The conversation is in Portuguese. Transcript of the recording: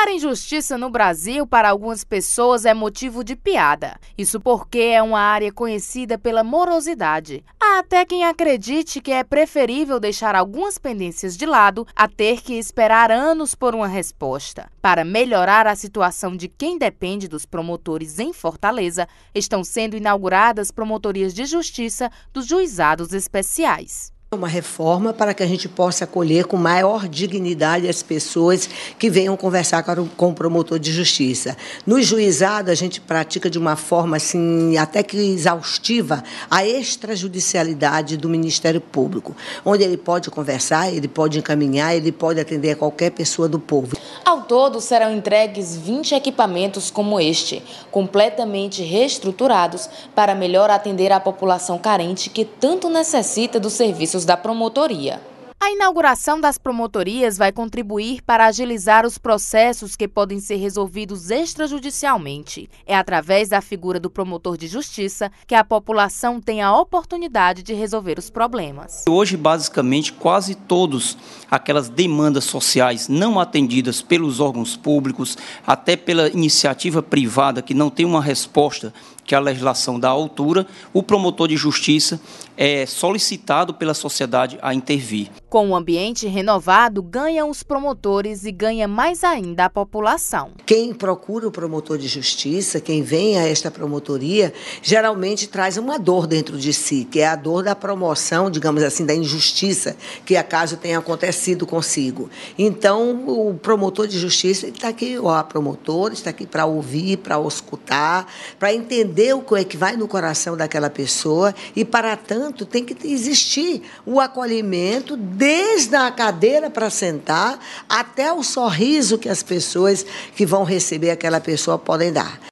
Falar em justiça no Brasil para algumas pessoas é motivo de piada. Isso porque é uma área conhecida pela morosidade. Há até quem acredite que é preferível deixar algumas pendências de lado a ter que esperar anos por uma resposta. Para melhorar a situação de quem depende dos promotores em Fortaleza, estão sendo inauguradas promotorias de justiça dos juizados especiais uma reforma para que a gente possa acolher com maior dignidade as pessoas que venham conversar com o promotor de justiça. No juizado, a gente pratica de uma forma assim, até que exaustiva, a extrajudicialidade do Ministério Público, onde ele pode conversar, ele pode encaminhar, ele pode atender a qualquer pessoa do povo. Ao todo, serão entregues 20 equipamentos como este, completamente reestruturados para melhor atender a população carente que tanto necessita dos serviços serviços da promotoria. A inauguração das promotorias vai contribuir para agilizar os processos que podem ser resolvidos extrajudicialmente. É através da figura do promotor de justiça que a população tem a oportunidade de resolver os problemas. Hoje, basicamente, quase todos aquelas demandas sociais não atendidas pelos órgãos públicos, até pela iniciativa privada que não tem uma resposta que a legislação dá altura, o promotor de justiça é solicitado pela sociedade a intervir. Com o ambiente renovado, ganham os promotores e ganha mais ainda a população. Quem procura o promotor de justiça, quem vem a esta promotoria, geralmente traz uma dor dentro de si, que é a dor da promoção, digamos assim, da injustiça que acaso tenha acontecido consigo. Então, o promotor de justiça está aqui, ó, a promotora está aqui para ouvir, para escutar, para entender entender o que é que vai no coração daquela pessoa e, para tanto, tem que existir o acolhimento desde a cadeira para sentar até o sorriso que as pessoas que vão receber aquela pessoa podem dar.